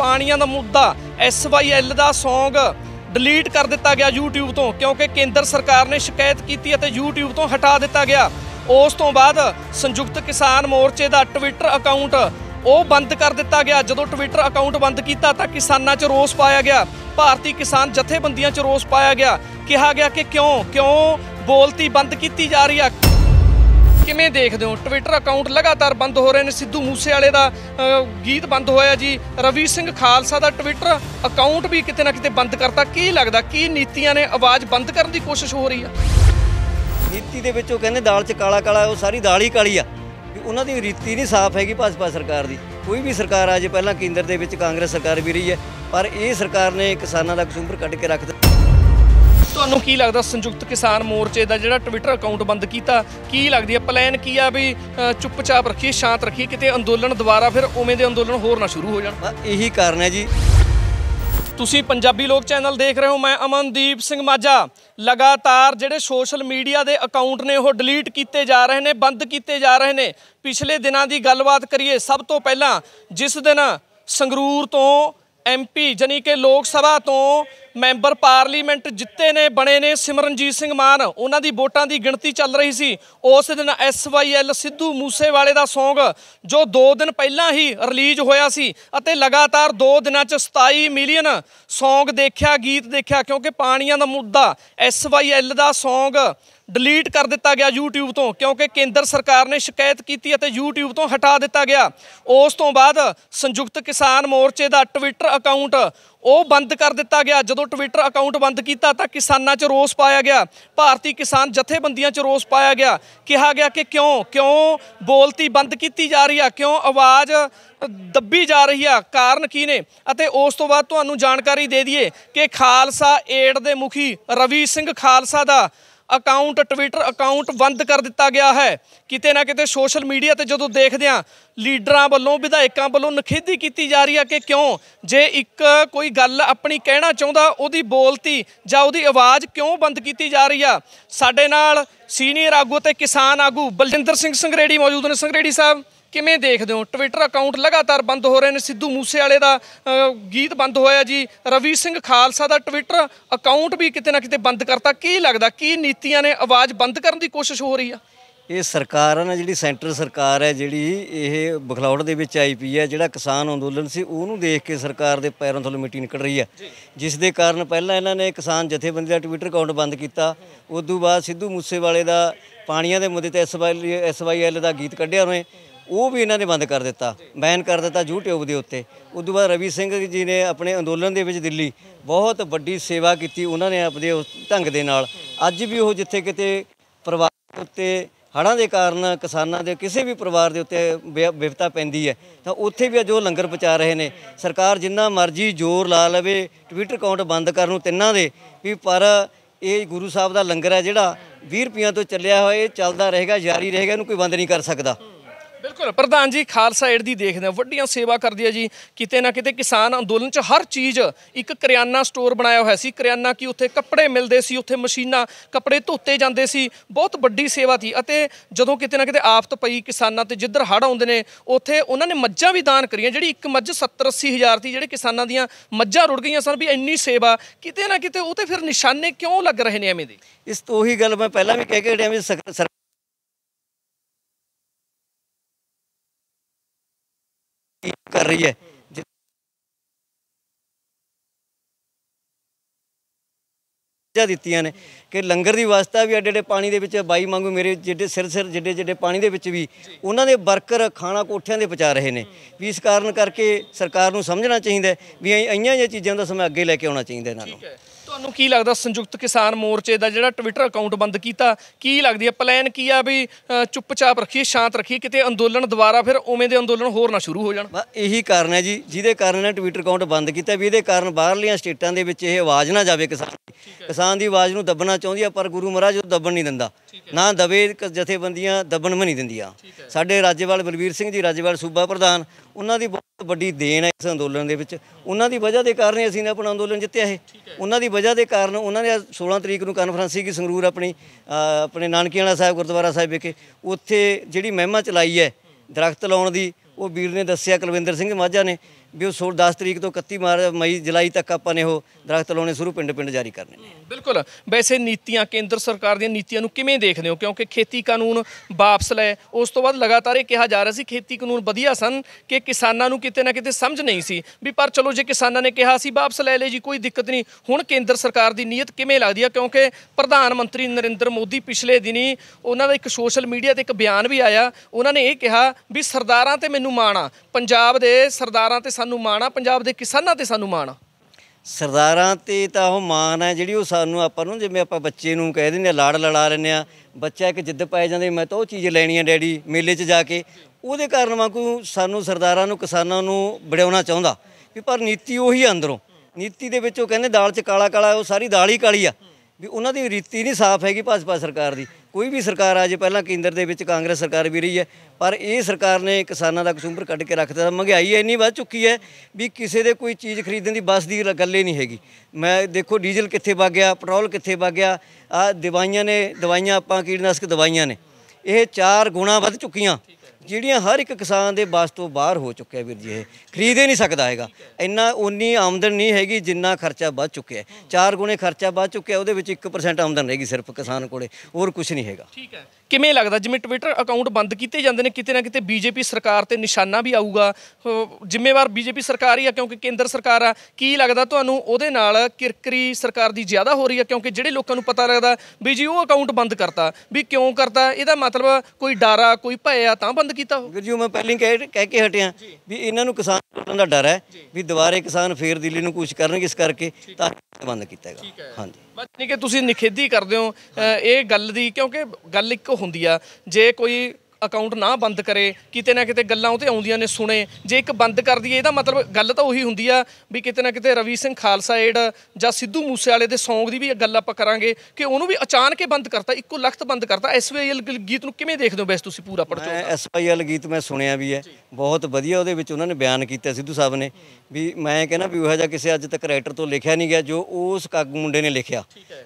ਪਾਣੀਆਂ ਦਾ ਮੁੱਦਾ ਐਸਵਾਈਐਲ ਦਾ song delete ਕਰ ਦਿੱਤਾ ਗਿਆ YouTube ਤੋਂ ਕਿਉਂਕਿ ਕੇਂਦਰ ਸਰਕਾਰ ਨੇ ਸ਼ਿਕਾਇਤ ਕੀਤੀ ਅਤੇ YouTube ਤੋਂ ਹਟਾ ਦਿੱਤਾ ਗਿਆ ਉਸ ਤੋਂ ਬਾਅਦ ਸੰਯੁਕਤ ਕਿਸਾਨ ਮੋਰਚੇ ਦਾ ਟਵਿੱਟਰ ਅਕਾਊਂਟ ਉਹ ਬੰਦ ਕਰ ਦਿੱਤਾ ਗਿਆ ਜਦੋਂ ਟਵਿੱਟਰ ਅਕਾਊਂਟ ਬੰਦ ਕੀਤਾ ਤਾਂ ਕਿਸਾਨਾਂ 'ਚ ਰੋਸ ਪਾਇਆ ਗਿਆ ਭਾਰਤੀ ਕਿਸਾਨ ਜਥੇਬੰਦੀਆਂ 'ਚ ਰੋਸ ਪਾਇਆ ਗਿਆ ਕਿਹਾ ਗਿਆ ਕਿ ਕਿਉਂ ਕਿਉਂ ਬੋਲਤੀ ਬੰਦ ਕੀਤੀ ਜਾ ਰਹੀ ਹੈ ਕਿਵੇਂ ਦੇਖਦੇ ਹੋ ਟਵਿੱਟਰ ਅਕਾਊਂਟ ਲਗਾਤਾਰ ਬੰਦ ਹੋ ਰਹੇ ਨੇ ਸਿੱਧੂ ਮੂਸੇ ਵਾਲੇ ਦਾ ਗੀਤ ਬੰਦ ਹੋਇਆ ਜੀ ਰਵੀ ਸਿੰਘ ਖਾਲਸਾ ਦਾ ਟਵਿੱਟਰ ਅਕਾਊਂਟ ਵੀ ਕਿਤੇ ਨਾ ਕਿਤੇ ਬੰਦ ਕਰਤਾ ਕੀ ਲੱਗਦਾ ਕੀ ਨੀਤੀਆਂ ਨੇ ਆਵਾਜ਼ ਬੰਦ ਕਰਨ ਦੀ ਕੋਸ਼ਿਸ਼ ਹੋ ਰਹੀ ਆ ਨੀਤੀ ਦੇ ਵਿੱਚ ਉਹ ਕਹਿੰਦੇ ਦਾਲ 'ਚ ਕਾਲਾ ਕਾਲਾ ਉਹ ਸਾਰੀ ਦਾਲ ਹੀ ਕਾਲੀ ਆ ਉਹਨਾਂ ਦੀ ਰੀਤੀ ਨਹੀਂ ਸਾਫ਼ ਹੈਗੀ ਭਾਜਪਾ ਸਰਕਾਰ ਦੀ ਕੋਈ ਵੀ ਸਰਕਾਰ ਆ ਜੇ ਪਹਿਲਾਂ ਕੇਂਦਰ ਦੇ ਵਿੱਚ ਕਾਂਗਰਸ ਸਰਕਾਰ ਵੀ ਰਹੀ ਹੈ ਪਰ ਇਹ ਸਰਕਾਰ ਨੇ ਕਿਸਾਨਾਂ ਦਾ ਕਸੂਰ ਕੱਢ ਕੇ ਰੱਖ ਦਿੱਤਾ ਤੁਹਾਨੂੰ ਕੀ ਲੱਗਦਾ ਸੰਯੁਕਤ ਕਿਸਾਨ ਮੋਰਚੇ ਦਾ ਜਿਹੜਾ ਟਵਿੱਟਰ ਅਕਾਊਂਟ ਬੰਦ ਕੀਤਾ ਕੀ ਲੱਗਦੀ ਹੈ ਪਲਾਨ ਕੀ ਆ ਵੀ ਚੁੱਪਚਾਪ ਰੱਖੀਏ ਸ਼ਾਂਤ ਰੱਖੀਏ ਕਿਤੇ ਅੰਦੋਲਨ ਦੁਬਾਰਾ ਫਿਰ ਉਵੇਂ ਦੇ ਅੰਦੋਲਨ ਹੋਰ ਨਾ ਸ਼ੁਰੂ ਹੋ ਜਾਣ ਇਹੀ ਕਾਰਨ ਹੈ ਜੀ ਤੁਸੀਂ ਪੰਜਾਬੀ ਲੋਕ ਚੈਨਲ ਦੇਖ ਰਹੇ ਹੋ ਮੈਂ ਅਮਨਦੀਪ ਸਿੰਘ ਮਾਝਾ ਲਗਾਤਾਰ ਜਿਹੜੇ ਸੋਸ਼ਲ ਮੀਡੀਆ ਦੇ ਅਕਾਊਂਟ ਨੇ ਉਹ ਡਿਲੀਟ ਕੀਤੇ ਜਾ ਰਹੇ ਨੇ ਬੰਦ ਕੀਤੇ ਜਾ ਰਹੇ ਨੇ ਪਿਛਲੇ ਦਿਨਾਂ ਦੀ ਗੱਲਬਾਤ ਕਰੀਏ ਸਭ ਤੋਂ ਪਹਿਲਾਂ ਜਿਸ ਦਿਨ ਸੰਗਰੂਰ ਤੋਂ ਐਮਪੀ ਜਾਨੀ ਕਿ ਲੋਕ ਸਭਾ ਤੋਂ ਮੈਂਬਰ ਪਾਰਲੀਮੈਂਟ ਜਿੱਤੇ ਨੇ ਬਣੇ ਨੇ ਸਿਮਰਨਜੀਤ ਸਿੰਘ ਮਾਨ ਉਹਨਾਂ ਦੀ ਵੋਟਾਂ ਦੀ ਗਿਣਤੀ ਚੱਲ ਰਹੀ ਸੀ ਉਸ ਦਿਨ ਐਸਵਾਈਐਲ ਸਿੱਧੂ ਮੂਸੇਵਾਲੇ ਦਾ ਸੌਂਗ ਜੋ 2 ਦਿਨ ਪਹਿਲਾਂ ਹੀ ਰਿਲੀਜ਼ ਹੋਇਆ ਸੀ ਅਤੇ ਲਗਾਤਾਰ 2 ਦਿਨਾਂ 'ਚ 27 ਮਿਲੀਅਨ ਸੌਂਗ ਦੇਖਿਆ ਗੀਤ ਦੇਖਿਆ ਕਿਉਂਕਿ ਪਾਣੀਆਂ ਦਾ ਮੁੱਦਾ ਐਸਵਾਈਐਲ ਦਾ ਸੌਂਗ ਡਿਲੀਟ ਕਰ ਦਿੱਤਾ ਗਿਆ YouTube ਤੋਂ ਕਿਉਂਕਿ ਕੇਂਦਰ ਸਰਕਾਰ ਨੇ ਸ਼ਿਕਾਇਤ ਕੀਤੀ ਅਤੇ YouTube ਤੋਂ ਹਟਾ ਦਿੱਤਾ ਗਿਆ ਉਸ ਤੋਂ ਬਾਅਦ ਸੰਯੁਕਤ ਕਿਸਾਨ ਮੋਰਚੇ ਦਾ ਟਵਿੱਟਰ ਅਕਾਊਂਟ ਉਹ ਬੰਦ ਕਰ ਦਿੱਤਾ ਗਿਆ ਜਦੋਂ ਟਵਿੱਟਰ ਅਕਾਊਂਟ ਬੰਦ ਕੀਤਾ ਤਾਂ ਕਿਸਾਨਾਂ 'ਚ ਰੋਸ ਪਾਇਆ ਗਿਆ ਭਾਰਤੀ ਕਿਸਾਨ ਜਥੇਬੰਦੀਆਂ 'ਚ ਰੋਸ ਪਾਇਆ ਗਿਆ ਕਿਹਾ ਗਿਆ ਕਿ ਕਿਉਂ ਕਿਉਂ ਬੋਲਤੀ ਬੰਦ ਕੀਤੀ ਜਾ ਰਹੀ ਆ ਕਿਉਂ ਆਵਾਜ਼ ਦੱਬੀ ਜਾ ਰਹੀ ਆ ਕਾਰਨ ਕੀ ਨੇ ਅਤੇ ਉਸ ਤੋਂ ਬਾਅਦ ਤੁਹਾਨੂੰ ਜਾਣਕਾਰੀ ਦੇ ਦਈਏ ਕਿ ਖਾਲਸਾ ਏਡ ਦੇ ਮੁਖੀ ਰਵੀ ਸਿੰਘ ਖਾਲਸਾ ਦਾ ਅਕਾਊਂਟ ਟਵਿੱਟਰ ਅਕਾਊਂਟ ਬੰਦ ਕਰ ਦਿੱਤਾ ਗਿਆ ਹੈ ਕਿਤੇ ਨਾ ਕਿਤੇ ਸੋਸ਼ਲ ਮੀਡੀਆ ਤੇ ਜਦੋਂ ਦੇਖਦੇ ਆ ਲੀਡਰਾਂ ਵੱਲੋਂ ਵਿਧਾਇਕਾਂ ਵੱਲੋਂ ਨਖੇਦੀ ਕੀਤੀ ਜਾ ਰਹੀ ਆ ਕਿ ਕਿਉਂ ਜੇ ਇੱਕ ਕੋਈ ਗੱਲ ਆਪਣੀ ਕਹਿਣਾ ਚਾਹੁੰਦਾ ਉਹਦੀ ਬੋਲਤੀ ਜਾਂ ਉਹਦੀ ਆਵਾਜ਼ ਕਿਉਂ ਬੰਦ ਕੀਤੀ ਜਾ ਰਹੀ ਆ ਸਾਡੇ ਨਾਲ ਸੀਨੀਅਰ ਆਗੂ ਤੇ ਕਿਸਾਨ ਆਗੂ ਬਲਜਿੰਦਰ ਸਿੰਘ ਸੰਗਰੇੜੀ ਮੌਜੂਦ ਨੇ ਸੰਗਰੇੜੀ ਸਾਹਿਬ ਕਿਵੇਂ ਦੇਖਦੇ ਹੋ ਟਵਿੱਟਰ ਅਕਾਊਂਟ ਲਗਾਤਾਰ ਬੰਦ ਹੋ ਰਹੇ ਨੇ ਸਿੱਧੂ ਮੂਸੇਵਾਲੇ ਦਾ ਗੀਤ ਬੰਦ ਹੋਇਆ ਜੀ ਰਵੀ ਸਿੰਘ ਖਾਲਸਾ ਦਾ ਟਵਿੱਟਰ ਅਕਾਊਂਟ ਵੀ ਕਿਤੇ ਨਾ ਕਿਤੇ ਬੰਦ ਕਰਤਾ ਕੀ ਲੱਗਦਾ ਕੀ ਨੀਤੀਆਂ ਨੇ ਆਵਾਜ਼ ਬੰਦ ਕਰਨ ਦੀ ਕੋਸ਼ਿਸ਼ ਹੋ ਰਹੀ ਆ ਇਹ ਸਰਕਾਰ ਹੈ ਨਾ ਜਿਹੜੀ ਸੈਂਟਰ ਸਰਕਾਰ ਹੈ ਜਿਹੜੀ ਇਹ ਬਖਲੌੜ ਦੇ ਵਿੱਚ ਆਈ ਪਈ ਹੈ ਜਿਹੜਾ ਕਿਸਾਨ ਅੰਦੋਲਨ ਸੀ ਉਹਨੂੰ ਦੇਖ ਕੇ ਸਰਕਾਰ ਦੇ ਪੈਰਾਂ ਥੱਲੇ ਮਿੱਟੀ ਨਿਕਲ ਰਹੀ ਹੈ ਜਿਸ ਦੇ ਕਾਰਨ ਪਹਿਲਾਂ ਇਹਨਾਂ ਨੇ ਕਿਸਾਨ ਜਥੇਬੰਦੀ ਦਾ ਟਵਿੱਟਰ ਅਕਾਊਂਟ ਬੰਦ ਕੀਤਾ ਉਸ ਤੋਂ ਬਾਅਦ ਸਿੱਧੂ ਮੂਸੇਵਾਲੇ ਦਾ ਪਾਣੀਆਂ ਦੇ ਮੁੱਦੇ ਤੇ ਐਸਵਾਈਐਲ ਦਾ ਗੀਤ ਕੱਢਿਆ ਉਹਨੇ ਉਹ ਵੀ ਇਹਨਾਂ ਨੇ ਬੰਦ ਕਰ ਦਿੱਤਾ ਬੈਨ ਕਰ ਦਿੱਤਾ YouTube ਦੇ ਉੱਤੇ ਉਸ ਤੋਂ ਬਾਅਦ ਰਵੀ ਸਿੰਘ ਜੀ ਨੇ ਆਪਣੇ ਅੰਦੋਲਨ ਦੇ ਵਿੱਚ ਦਿੱਲੀ ਬਹੁਤ ਵੱਡੀ ਸੇਵਾ ਕੀਤੀ ਉਹਨਾਂ ਨੇ ਆਪਦੇ ਢੰਗ ਦੇ ਨਾਲ ਅੱਜ ਵੀ ਉਹ ਜਿੱਥੇ ਕਿਤੇ ਪਰਿਵਾਰ ਉੱਤੇ ਹੜਾਂ ਦੇ ਕਾਰਨ ਕਿਸਾਨਾਂ ਦੇ ਕਿਸੇ ਵੀ ਪਰਿਵਾਰ ਦੇ ਉੱਤੇ ਵਿਵਤਾ ਪੈਂਦੀ ਹੈ ਤਾਂ ਉੱਥੇ ਵੀ ਜੋ ਲੰਗਰ ਪਚਾ ਰਹੇ ਨੇ ਸਰਕਾਰ ਜਿੰਨਾ ਮਰਜ਼ੀ ਜ਼ੋਰ ਲਾ ਲਵੇ ਟਵਿੱਟਰ ਅਕਾਊਂਟ ਬੰਦ ਕਰਨ ਨੂੰ ਤਿੰਨਾਂ ਦੇ ਵੀ ਪਰ ਇਹ ਗੁਰੂ ਸਾਹਿਬ ਦਾ ਲੰਗਰ ਹੈ ਜਿਹੜਾ 20 ਰੁਪਈਆਂ ਤੋਂ ਚੱਲਿਆ ਹੋਇਆ ਇਹ ਚੱਲਦਾ ਰਹੇਗਾ ਜਾਰੀ ਰਹੇਗਾ ਇਹਨੂੰ ਕੋਈ ਬੰਦ ਨਹੀਂ ਕਰ ਸਕਦਾ ਬਿਲਕੁਲ ਪ੍ਰਧਾਨ ਜੀ ਖਾਲਸਾ ਏਡ ਦੀ ਦੇਖਦੇ ਆ ਵੱਡੀਆਂ ਸੇਵਾ ਕਰਦੀ ਹੈ ਜੀ ਕਿਤੇ ਨਾ ਕਿਤੇ ਕਿਸਾਨ ਅੰਦੋਲਨ 'ਚ ਹਰ ਚੀਜ਼ ਇੱਕ ਕਰਿਆਨਾ ਸਟੋਰ ਬਣਾਇਆ ਹੋਇਆ ਸੀ ਕਰਿਆਨਾ ਕੀ ਉੱਥੇ ਕੱਪੜੇ ਮਿਲਦੇ ਸੀ ਉੱਥੇ ਮਸ਼ੀਨਾਂ ਕੱਪੜੇ ਧੋਤੇ ਜਾਂਦੇ ਸੀ ਬਹੁਤ ਵੱਡੀ ਸੇਵਾ ਸੀ ਅਤੇ ਜਦੋਂ ਕਿਤੇ ਨਾ ਕਿਤੇ ਆਫਤ ਪਈ ਕਿਸਾਨਾਂ ਤੇ ਜਿੱਧਰ ਹੜ ਆਉਂਦੇ ਨੇ ਉੱਥੇ ਉਹਨਾਂ ਨੇ ਮੱਝਾਂ ਵੀ ਦਾਨ ਕਰੀਆਂ ਜਿਹੜੀ ਇੱਕ ਮੱਝ 70 80 ਹਜ਼ਾਰ ਦੀ ਜਿਹੜੇ ਕਿਸਾਨਾਂ ਦੀਆਂ ਮੱਝਾਂ ਰੁੜ ਗਈਆਂ ਸਨ ਵੀ ਇੰਨੀ ਸੇਵਾ ਕਿਤੇ ਨਾ ਕਿਤੇ ਉਹ ਤੇ ਫਿਰ ਨਿਸ਼ਾਨੇ ਕਿਉਂ ਲੱਗ ਰਹੇ ਨੇ ਐਵੇਂ ਦੇ ਇਸ ਤੋਂ ਉਹੀ ਗੱਲ ਮੈਂ ਪਹਿਲਾਂ ਵੀ ਕਹਿ ਕੇ ਰਿਹਾ ਵੀ ਸਰਕਾਰ ਕਰ ਰਹੀ ਹੈ ਜਾ ਦਿੱਤੀਆਂ ਨੇ ਕਿ ਲੰਗਰ ਦੀ ਵਾਸਤਾ ਵੀ ਅੱਡੇ ਅੱਡੇ ਪਾਣੀ ਦੇ ਵਿੱਚ ਬਾਈ ਮੰਗੂ ਮੇਰੇ ਜਿਹੜੇ ਸਿਰ ਸਿਰ ਜਿਹੜੇ ਜਿਹੜੇ ਪਾਣੀ ਦੇ ਵਿੱਚ ਵੀ ਉਹਨਾਂ ਦੇ ਵਰਕਰ ਖਾਣਾ ਕੋਠਿਆਂ ਦੇ ਪਚਾ ਰਹੇ ਨੇ ਵੀ ਇਸ ਕਾਰਨ ਕਰਕੇ ਸਰਕਾਰ ਨੂੰ ਸਮਝਣਾ ਚਾਹੀਦਾ ਵੀ ਅਈਆਂ ਜਿਹੀਆਂ ਚੀਜ਼ਾਂ ਦਾ ਸਮਾਂ ਅੱਗੇ ਲੈ ਕੇ ਆਉਣਾ ਚਾਹੀਦਾ ਇਹਨਾਂ ਨੂੰ ਤੁਹਾਨੂੰ ਕੀ ਲੱਗਦਾ ਸੰਯੁਕਤ ਕਿਸਾਨ ਮੋਰਚੇ ਦਾ ਜਿਹੜਾ ਟਵਿੱਟਰ ਅਕਾਊਂਟ ਬੰਦ ਕੀਤਾ ਕੀ ਲੱਗਦੀ ਹੈ ਪਲਾਨ ਕੀ ਆ ਵੀ ਚੁੱਪਚਾਪ ਰੱਖੀ ਸ਼ਾਂਤ ਰੱਖੀ ਕਿਤੇ ਅੰਦੋਲਨ ਦੁਬਾਰਾ ਫਿਰ ਉਵੇਂ ਦੇ ਅੰਦੋਲਨ ਹੋਰ ਨਾ ਸ਼ੁਰੂ ਹੋ ਜਾਣ ਇਹੀ ਕਾਰਨ ਹੈ ਜੀ ਜਿਹਦੇ ਕਾਰਨ ਟਵਿੱਟਰ ਅਕਾਊਂਟ ਬੰਦ ਕੀਤਾ ਵੀ ਇਹਦੇ ਕਾਰਨ ਬਾਹਰਲੀਆਂ ਸਟੇਟਾਂ ਦੇ ਵਿੱਚ ਇਹ ਆਵਾਜ਼ ਨਾ ਜਾਵੇ ਕਿਸਾਨ ਕਿਸਾਨ ਦੀ ਆਵਾਜ਼ ਨੂੰ ਦੱਬਣਾ ਚਾਹੁੰਦੀ ਆ ਪਰ ਗੁਰੂ ਮਹਾਰਾਜ ਉਹ ਦੱਬਣ ਨਹੀਂ ਦਿੰਦਾ ਨਾ ਦਵੇ ਜਥੇਬੰਦੀਆਂ ਦੱਬਣ ਵੀ ਨਹੀਂ ਦਿੰਦੀਆਂ ਸਾਡੇ ਰਾਜੇਵਾਲ ਬਲਵੀਰ ਸਿੰਘ ਜੀ ਰਾਜੇਵਾਲ ਸੂਬਾ ਪ੍ਰਧਾਨ ਉਹਨਾਂ ਦੀ ਬਹੁਤ ਵੱਡੀ ਦੇਣ ਹੈ ਇਸ ਅੰਦੋਲਨ ਦੇ ਵਿੱਚ ਉਹਨਾਂ ਦੀ ਵਜ੍ਹਾ ਦੇ ਕਾਰਨ ਅਸੀਂ ਨੇ ਆਪਣਾ ਅੰਦੋਲਨ ਜਿੱਤਿਆ ਇਹ ਉਹਨਾਂ ਦੀ ਵਜ੍ਹਾ ਦੇ ਕਾਰਨ ਉਹਨਾਂ ਨੇ 16 ਤਰੀਕ ਨੂੰ ਕਾਨਫਰੰਸ ਸੀਗੀ ਸੰਗਰੂਰ ਆਪਣੀ ਆਪਣੇ ਨਾਨਕੀਆਣਾ ਸਾਹਿਬ ਗੁਰਦੁਆਰਾ ਸਾਹਿਬ ਵਿਖੇ ਉੱਥੇ ਜਿਹੜੀ ਮਹਿਮਾ ਚਲਾਈ ਹੈ ਦਰਖਤ ਲਾਉਣ ਦੀ ਉਹ ਵੀਰ ਨੇ ਦੱਸਿਆ ਕੁਲਵਿੰਦਰ ਸਿੰਘ ਮਾਝਾ ਨੇ ਵੀ ਉਹ 16 10 ਤਰੀਕ ਤੋਂ 31 ਮਾਰਚ ਮਈ ਜੁਲਾਈ ਤੱਕ ਆਪਾਂ ਨੇ ਉਹ ਦਰਖਤ ਲਾਉਣੇ ਸ਼ੁਰੂ ਪਿੰਡ-ਪਿੰਡ ਜਾਰੀ ਕਰਨੇ ਨੇ ਬਿਲਕੁਲ ਵੈਸੇ ਨੀਤੀਆਂ ਕੇਂਦਰ ਸਰਕਾਰ ਦੀਆਂ ਨੀਤੀਆਂ ਨੂੰ ਕਿਵੇਂ ਦੇਖਦੇ ਹੋ ਕਿਉਂਕਿ ਖੇਤੀ ਕਾਨੂੰਨ ਵਾਪਸ ਲੈ ਉਸ ਤੋਂ ਬਾਅਦ ਲਗਾਤਾਰ ਇਹ ਕਿਹਾ ਜਾ ਰਿਹਾ ਸੀ ਖੇਤੀ ਕਾਨੂੰਨ ਵਧੀਆ ਸਨ ਕਿ ਕਿਸਾਨਾਂ ਨੂੰ ਕਿਤੇ ਨਾ ਕਿਤੇ ਸਮਝ ਨਹੀਂ ਸੀ ਵੀ ਪਰ ਚਲੋ ਜੇ ਕਿਸਾਨਾਂ ਨੇ ਕਿਹਾ ਸੀ ਵਾਪਸ ਲੈ ਲੈ ਜੀ ਕੋਈ ਦਿੱਕਤ ਨਹੀਂ ਹੁਣ ਕੇਂਦਰ ਸਰਕਾਰ ਦੀ ਨੀਅਤ ਕਿਵੇਂ ਲੱਗਦੀ ਹੈ ਕਿਉਂਕਿ ਪ੍ਰਧਾਨ ਮੰਤਰੀ ਨਰਿੰਦਰ ਮੋਦੀ ਪਿਛਲੇ ਦਿਨੀ ਉਹਨਾਂ ਦਾ ਇੱਕ ਸੋਸ਼ਲ ਮੀਡੀਆ ਤੇ ਇੱਕ ਬਿਆਨ ਵੀ ਆਇਆ ਉਹਨਾਂ ਨੇ ਇਹ ਕਿਹਾ ਵੀ ਸਰਦਾਰਾਂ ਤੇ ਮੈਨੂੰ ਮਾਣ ਆ ਪੰਜਾਬ ਦੇ ਸਰਦਾਰਾਂ ਤੇ ਸਾਨੂੰ ਮਾਣ ਆ ਪੰਜਾਬ ਦੇ ਕਿਸਾਨਾਂ ਤੇ ਸਾਨੂੰ ਮਾਣ ਆ ਸਰਦਾਰਾਂ ਤੇ ਤਾਂ ਉਹ ਮਾਣ ਆ ਜਿਹੜੀ ਉਹ ਸਾਨੂੰ ਆਪਾਂ ਨੂੰ ਜਿਵੇਂ ਆਪਾਂ ਬੱਚੇ ਨੂੰ ਕਹਿ ਦਿੰਦੇ ਆ ਲਾੜ ਲੜਾ ਲੈਣੇ ਆ ਬੱਚਾ ਇੱਕ ਜਿੱਦ ਪਾਏ ਜਾਂਦੇ ਮੈਂ ਤਾਂ ਉਹ ਚੀਜ਼ ਲੈਣੀ ਆ ਡੈਡੀ ਮੇਲੇ 'ਚ ਜਾ ਕੇ ਉਹਦੇ ਕਾਰਨ ਵਾਂਗੂ ਸਾਨੂੰ ਸਰਦਾਰਾਂ ਨੂੰ ਕਿਸਾਨਾਂ ਨੂੰ ਵੜਿਆਉਣਾ ਚਾਹੁੰਦਾ ਵੀ ਪਰ ਨੀਤੀ ਉਹੀ ਅੰਦਰੋਂ ਨੀਤੀ ਦੇ ਵਿੱਚ ਉਹ ਕਹਿੰਦੇ ਦਾਲ 'ਚ ਕਾਲਾ ਕਾਲਾ ਉਹ ਸਾਰੀ ਦਾਲ ਹੀ ਕਾਲੀ ਆ ਵੀ ਉਹਨਾਂ ਦੀ ਰੀਤੀ ਨਹੀਂ ਸਾਫ਼ ਹੈਗੀ ਭਾਜਪਾ ਸਰਕਾਰ ਦੀ ਕੋਈ ਵੀ ਸਰਕਾਰ ਆ ਜੇ ਪਹਿਲਾਂ ਕੇਂਦਰ ਦੇ ਵਿੱਚ ਕਾਂਗਰਸ ਸਰਕਾਰ ਵੀ ਰਹੀ ਹੈ ਪਰ ਇਹ ਸਰਕਾਰ ਨੇ ਕਿਸਾਨਾਂ ਦਾ ਕਸੂਮਰ ਕੱਢ ਕੇ ਰੱਖ ਦਿੱਤਾ ਮਹਿੰਗਾਈ ਇੰਨੀ ਵੱਧ ਚੁੱਕੀ ਹੈ ਵੀ ਕਿਸੇ ਦੇ ਕੋਈ ਚੀਜ਼ ਖਰੀਦਣ ਦੀ ਬਸ ਦੀ ਗੱਲ ਹੀ ਨਹੀਂ ਹੈਗੀ ਮੈਂ ਦੇਖੋ ਡੀਜ਼ਲ ਕਿੱਥੇ ਵਗ ਗਿਆ ਪੈਟਰੋਲ ਕਿੱਥੇ ਵਗ ਗਿਆ ਆ ਦਵਾਈਆਂ ਨੇ ਦਵਾਈਆਂ ਆਪਾਂ ਕੀਟਨਾਸ਼ਕ ਦਵਾਈਆਂ ਨੇ ਇਹ 4 ਗੁਣਾ ਵੱਧ ਚੁੱਕੀਆਂ ਜਿਹੜੀਆਂ ਹਰ ਇੱਕ ਕਿਸਾਨ ਦੇ ਬਸ ਤੋਂ ਬਾਹਰ ਹੋ ਚੁੱਕਿਆ ਵੀਰ ਜੀ ਇਹ ਖਰੀਦੇ ਨਹੀਂ ਸਕਦਾ ਹੈਗਾ ਇੰਨਾ ਉਨੀ ਆਮਦਨ ਨਹੀਂ ਹੈਗੀ ਜਿੰਨਾ ਖਰਚਾ ਵੱਧ ਚੁੱਕਿਆ ਚਾਰ ਗੁਣੇ ਖਰਚਾ ਵੱਧ ਚੁੱਕਿਆ ਉਹਦੇ ਵਿੱਚ 1% ਆਮਦਨ ਰਹੇਗੀ ਸਿਰਫ ਕਿਸਾਨ ਕੋਲੇ ਹੋਰ ਕੁਝ ਨਹੀਂ ਹੈਗਾ ਠੀਕ ਹੈ ਕਿਵੇਂ ਲੱਗਦਾ ਜਿਵੇਂ ਟਵਿੱਟਰ ਅਕਾਊਂਟ ਬੰਦ ਕੀਤੇ ਜਾਂਦੇ ਨੇ ਕਿਤੇ ਨਾ ਕਿਤੇ ਬੀਜੇਪੀ ਸਰਕਾਰ ਤੇ ਨਿਸ਼ਾਨਾ ਵੀ ਆਊਗਾ ਜ਼ਿੰਮੇਵਾਰ ਬੀਜੇਪੀ ਸਰਕਾਰ ਹੀ ਆ ਕਿਉਂਕਿ ਕੇਂਦਰ ਸਰਕਾਰ ਆ ਕੀ ਲੱਗਦਾ ਤੁਹਾਨੂੰ ਉਹਦੇ ਨਾਲ ਕਿਰਕਰੀ ਸਰਕਾਰ ਦੀ ਜ਼ਿਆਦਾ ਹੋ ਰਹੀ ਆ ਕਿਉਂਕਿ ਜਿਹੜੇ ਲੋਕਾਂ ਨੂੰ ਪਤਾ ਲੱਗਦਾ ਵੀ ਜੀ ਉਹ ਅਕਾਊਂਟ ਬੰਦ ਕਰਤਾ ਵੀ ਕਿਉਂ ਕਰਤਾ ਇਹਦਾ ਮਤਲਬ ਕੋਈ ਡਾਰਾ ਕੋਈ ਭੈ ਆ ਤਾਂ ਬੰਦ ਕੀਤਾ ਹੋ ਵੀਰ ਜੀ ਮੈਂ ਪਹਿਲਾਂ ਹੀ ਕਹਿ ਕੇ ਹਟਿਆ ਵੀ ਇਹਨਾਂ ਨੂੰ ਕਿਸਾਨ ਉਹਨਾਂ ਦਾ ਡਰ ਹੈ ਵੀ ਦੁਬਾਰੇ ਕਿਸਾਨ ਫੇਰ ਦਿੱਲੀ ਨੂੰ ਕੁਝ ਕਰਨਗੇ ਇਸ ਕਰਕੇ ਤਾਂ ਬੰਦ ਕੀਤਾ ਹੈਗਾ ਹਾਂਜੀ ਨਹੀਂ ਕਿ ਤੁਸੀਂ ਨਿਖੇਧੀ ਕਰਦੇ ਹੋ ਇਹ ਗੱਲ ਦੀ ਕਿਉਂਕਿ ਗੱਲ ਇੱਕ ਹੁੰਦੀ ਆ ਜੇ ਕੋਈ ਅਕਾਊਂਟ ਨਾ ਬੰਦ ਕਰੇ ਕਿਤੇ ਨਾ ਕਿਤੇ ਗੱਲਾਂ ਉਹਤੇ ਆਉਂਦੀਆਂ ਨੇ ਸੁਣੇ ਜੇ ਇੱਕ ਬੰਦ ਕਰ ਦਈਏ ਇਹਦਾ ਮਤਲਬ ਗੱਲ ਤਾਂ ਉਹੀ ਹੁੰਦੀ ਆ ਵੀ ਕਿਤੇ ਨਾ ਕਿਤੇ ਰਵੀ ਸਿੰਘ ਖਾਲਸਾ ਏਡ ਜਾਂ ਸਿੱਧੂ ਮੂਸੇ ਵਾਲੇ ਦੇ ਸੌਂਗ ਦੀ ਵੀ ਗੱਲ ਆਪਾਂ ਕਰਾਂਗੇ ਕਿ ਉਹਨੂੰ ਵੀ ਅਚਾਨਕ ਹੀ ਬੰਦ ਕਰਤਾ ਇੱਕੋ ਲਖਤ ਬੰਦ ਕਰਤਾ ਐਸਵਾਈਐਲ ਗੀਤ ਨੂੰ ਕਿਵੇਂ ਦੇਖਦੇ ਹੋ ਬੈਸ ਤੁਸੀਂ ਪੂਰਾ ਪੜਚੋ ਐਸਵਾਈਐਲ ਗੀਤ ਮੈਂ ਸੁਣਿਆ ਵੀ ਹੈ ਬਹੁਤ ਵਧੀਆ ਉਹਦੇ ਵਿੱਚ ਉਹਨਾਂ ਨੇ ਬਿਆਨ ਕੀਤਾ ਸਿੱਧੂ ਸਾਹਿਬ ਨੇ ਵੀ ਮੈਂ ਕਹਿੰਦਾ ਵੀ ਉਹ ਜਿਹਾ ਕਿਸੇ ਅੱਜ ਤੱਕ ਰਾਈਟਰ ਤੋਂ ਲਿਖਿਆ ਨਹੀਂ ਗਿਆ ਜੋ ਉਸ ਕੱਗ ਮੁੰਡੇ ਨੇ ਲਿਖਿਆ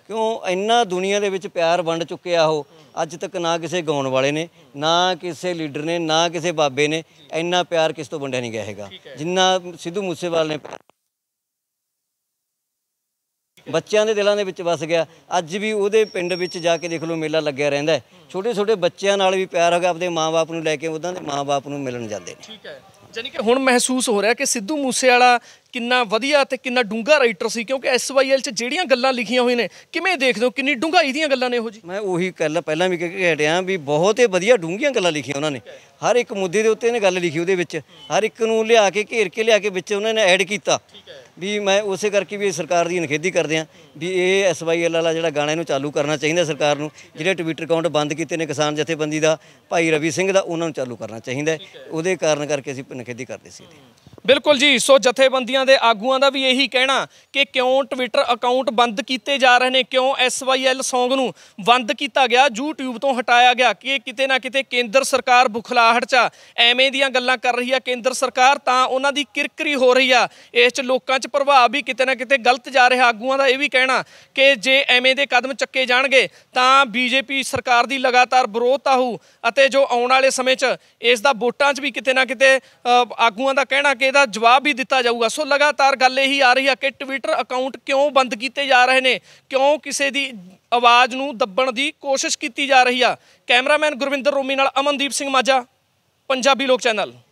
ਕਿਉਂ ਇੰਨਾ ਦੁਨੀਆ ਦੇ ਵਿੱਚ ਪਿਆਰ ਵੰਡ ਚੁੱਕਿਆ ਉਹ ਅੱਜ ਤੱਕ ਨਾ ਕਿਸੇ ਗਾਉਣ ਵਾਲੇ ਨੇ ਨਾ ਨਾ ਕਿਸੇ ਲੀਡਰ ਨੇ ਨਾ ਕਿਸੇ ਬਾਬੇ ਨੇ ਇੰਨਾ ਪਿਆਰ ਕਿਸ ਤੋਂ ਵੰਡਿਆ ਨਹੀਂ ਗਿਆ ਹੈਗਾ ਜਿੰਨਾ ਸਿੱਧੂ ਮੂਸੇਵਾਲ ਨੇ ਬੱਚਿਆਂ ਦੇ ਦਿਲਾਂ ਦੇ ਵਿੱਚ ਵਸ ਗਿਆ ਅੱਜ ਵੀ ਉਹਦੇ ਪਿੰਡ ਵਿੱਚ ਜਾ ਕੇ ਦੇਖ ਲਓ ਮੇਲਾ ਲੱਗਿਆ ਰਹਿੰਦਾ ਛੋਟੇ ਛੋਟੇ ਬੱਚਿਆਂ ਨਾਲ ਵੀ ਪਿਆਰ ਹੈਗਾ ਆਪਣੇ ਮਾਪੇ ਨੂੰ ਲੈ ਕੇ ਉਹਨਾਂ ਦੇ ਮਾਪੇ ਨੂੰ ਮਿਲਣ ਜਾਂਦੇ ਨੇ ਠੀਕ ਹੈ ਯਾਨੀ ਕਿ ਹੁਣ ਮਹਿਸੂਸ ਹੋ ਰਿਹਾ ਕਿ ਸਿੱਧੂ ਮੂਸੇ ਵਾਲਾ ਕਿੰਨਾ ਵਧੀਆ ਤੇ ਕਿੰਨਾ ਡੂੰਗਾ ਰਾਈਟਰ ਸੀ ਕਿਉਂਕਿ ਐਸਵਾਈਐਲ 'ਚ ਜਿਹੜੀਆਂ ਗੱਲਾਂ ਲਿਖੀਆਂ ਹੋਈਆਂ ਨੇ ਕਿਵੇਂ ਦੇਖਦੇ ਹੋ ਕਿੰਨੀ ਡੂੰਘਾਈ ਦੀਆਂ ਗੱਲਾਂ ਨੇ ਉਹ ਜੀ ਮੈਂ ਉਹੀ ਗੱਲ ਪਹਿਲਾਂ ਵੀ ਕਹਿ ਰਿਹਾ ਵੀ ਬਹੁਤ ਹੀ ਵਧੀਆ ਡੂੰਘੀਆਂ ਗੱਲਾਂ ਲਿਖੀਆਂ ਉਹਨਾਂ ਨੇ ਹਰ ਇੱਕ ਮੁੱਦੇ ਦੇ ਉੱਤੇ ਇਹਨੇ ਗੱਲ ਲਿਖੀ ਉਹਦੇ ਵਿੱਚ ਹਰ ਇੱਕ ਨੂੰ ਲਿਆ ਕੇ ਘੇਰ ਕੇ ਲਿਆ ਕੇ ਵਿੱਚ ਉਹਨਾਂ ਨੇ ਐਡ ਕੀਤਾ ਵੀ ਮੈਂ ਉਸੇ ਕਰਕੇ ਵੀ ਸਰਕਾਰ ਦੀ ਅਨਖੇਦੀ ਕਰਦੇ ਆ ਵੀ ਇਹ ਐਸਵਾਈਐਲ ਵਾਲਾ ਜਿਹੜਾ ਗਾਣਾ ਇਹਨੂੰ ਚਾਲੂ ਕਰਨਾ ਚਾਹੀਦਾ ਸਰਕਾਰ ਨੂੰ ਜਿਹੜੇ ਟਵਿੱਟਰ ਅਕਾਊਂਟ ਬੰਦ ਕੀਤੇ ਨੇ ਕਿਸਾਨ ਜਥੇਬੰਦੀ ਦਾ ਭਾਈ ਰਵੀ ਸਿੰਘ ਦਾ ਉਹਨਾਂ ਨੂੰ ਚਾਲੂ ਕਰਨਾ ਚਾਹੀਦਾ ਉਹਦੇ ਕਾਰਨ ਕਰਕੇ ਅਸੀਂ ਨਖੇਦੀ ਕਰਦੇ ਸੀ ਬਿਲਕੁਲ ਜੀ ਸੋ ਜਥੇਬੰਦੀਆਂ ਦੇ ਆਗੂਆਂ ਦਾ ਵੀ ਇਹੀ ਕਹਿਣਾ ਕਿ ਕਿਉਂ ਟਵਿੱਟਰ ਅਕਾਊਂਟ ਬੰਦ ਕੀਤੇ ਜਾ ਰਹੇ ਨੇ ਕਿਉਂ ਐਸਵਾਈਐਲ Song ਨੂੰ ਬੰਦ ਕੀਤਾ ਗਿਆ YouTube ਤੋਂ ਹਟਾਇਆ ਗਿਆ ਕਿ ਕਿਤੇ ਨਾ ਕਿਤੇ ਕੇਂਦਰ ਸਰਕਾਰ ਬੁਖਲਾਹਟ 'ਚ ਐਵੇਂ ਦੀਆਂ ਗੱਲਾਂ ਕਰ ਰਹੀ ਆ ਕੇਂਦਰ ਸਰਕਾਰ ਤਾਂ ਉਹਨਾਂ ਦੀ ਕਿਰਕਰੀ ਹੋ ਰਹੀ ਆ ਇਸ 'ਚ ਲੋਕਾਂ 'ਚ ਪ੍ਰਭਾਵ ਵੀ ਕਿਤੇ ਨਾ ਕਿਤੇ ਗਲਤ ਜਾ ਰਿਹਾ ਆਗੂਆਂ ਦਾ ਇਹ ਵੀ ਕਹਿਣਾ ਕਿ ਜੇ ਐਵੇਂ ਦੇ ਕਦਮ ਚੱਕੇ ਜਾਣਗੇ ਤਾਂ ਬੀਜੇਪੀ ਸਰਕਾਰ ਦੀ ਲਗਾਤਾਰ ਵਿਰੋਧ ਆਹੂ ਅਤੇ ਜੋ ਆਉਣ ਵਾਲੇ ਸਮੇਂ 'ਚ ਇਸ ਦਾ ਵੋਟਾਂ 'ਚ ਵੀ ਕਿਤੇ ਨਾ ਕਿਤੇ ਆਗੂਆਂ ਦਾ ਕਹਿਣਾ ਕਿ ਇਹਦਾ ਜਵਾਬ ਵੀ ਦਿੱਤਾ ਜਾਊਗਾ ਸੋ ਲਗਾਤਾਰ ਗੱਲ ਇਹੀ ਆ ਰਹੀ ਆ ਕਿ ਟਵਿੱਟਰ ਅਕਾਊਂਟ ਕਿਉਂ ਬੰਦ ਕੀਤੇ ਜਾ ਰਹੇ ਨੇ ਕਿਉਂ ਕਿਸੇ ਦੀ ਆਵਾਜ਼ ਨੂੰ ਦੱਬਣ ਦੀ ਕੋਸ਼ਿਸ਼ ਕੀਤੀ ਜਾ ਰਹੀ ਆ ਕੈਮਰਾਮੈਨ ਗੁਰਵਿੰਦਰ ਰੋਮੀ ਨਾਲ ਅਮਨਦੀਪ ਸਿੰਘ ਮਾਝਾ ਪੰਜਾਬੀ ਲੋਕ ਚੈਨਲ